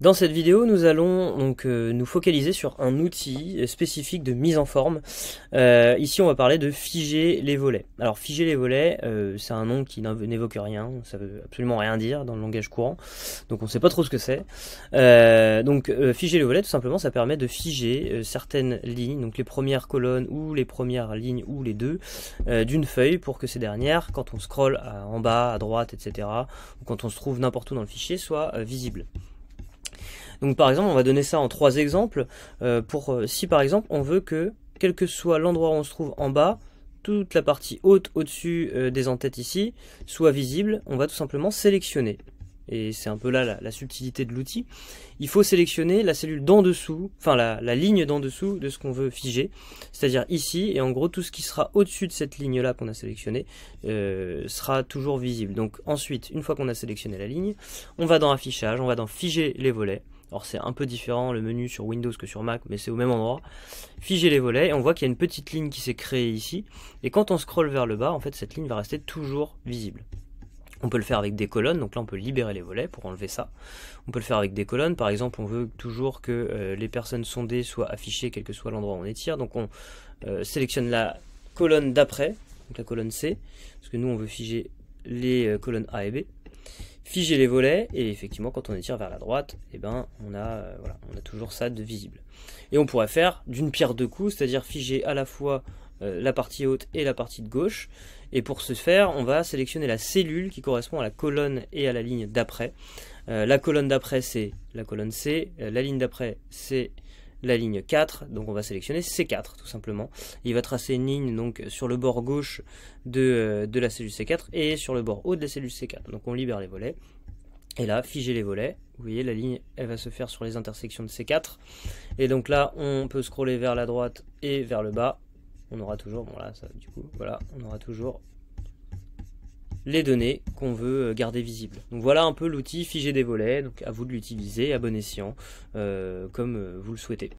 Dans cette vidéo, nous allons euh, nous focaliser sur un outil spécifique de mise en forme. Euh, ici, on va parler de figer les volets. Alors, figer les volets, euh, c'est un nom qui n'évoque rien, ça veut absolument rien dire dans le langage courant, donc on ne sait pas trop ce que c'est. donc, figer les volets, tout simplement, ça permet de figer certaines lignes, donc les premières colonnes ou les premières lignes ou les deux, d'une feuille pour que ces dernières, quand on scrolle en bas, à droite, etc., ou quand on se trouve n'importe où dans le fichier, soient visibles. Donc par exemple, on va donner ça en trois exemples. Euh, pour euh, si par exemple on veut que quel que soit l'endroit où on se trouve en bas, toute la partie haute au-dessus euh, des entêtes ici soit visible, on va tout simplement sélectionner. Et c'est un peu là la, subtilité de l'outil. Il faut sélectionner la cellule d'en dessous, enfin la, ligne d'en dessous de ce qu'on veut figer, c'est-à-dire ici, et en gros tout ce qui sera au-dessus de cette ligne-là qu'on a sélectionné sera toujours visible. Donc ensuite, une fois qu'on a sélectionné la ligne, on va dans Affichage, on va dans Figer les volets, alors c'est un peu différent le menu sur Windows que sur Mac, mais c'est au même endroit. Figer les volets et on voit qu'il y a une petite ligne qui s'est créée ici. Et quand on scrolle vers le bas, en fait cette ligne va rester toujours visible. On peut le faire avec des colonnes, donc là on peut libérer les volets pour enlever ça. On peut le faire avec des colonnes, par exemple on veut toujours que euh, les personnes sondées soient affichées quel que soit l'endroit où on étire, donc on euh, sélectionne la colonne d'après, la colonne C, parce que nous on veut figer les euh, colonnes A et B figer les volets et effectivement quand on étire vers la droite eh ben on a euh, voilà, on a toujours ça de visible et on pourrait faire d'une pierre deux coups c'est à dire figer à la fois euh, la partie haute et la partie de gauche et pour ce faire on va sélectionner la cellule qui correspond à la colonne et à la ligne d'après euh, la colonne d'après c'est la colonne C la ligne d'après c'est la ligne 4, donc on va sélectionner C4 tout simplement. Il va tracer une ligne donc sur le bord gauche de, euh, la cellule C4 et sur le bord haut de la cellule C4. Donc on libère les volets. Et là, figer les volets. Vous voyez, la ligne, elle va se faire sur les intersections de C4. Et donc là, on peut scroller vers la droite et vers le bas. On aura toujours, bon là, ça, du coup, voilà, on aura toujours les données qu'on veut euh, garder visibles. Donc voilà un peu l'outil figer des volets, donc à vous de l'utiliser à bon escient, euh, comme vous le souhaitez.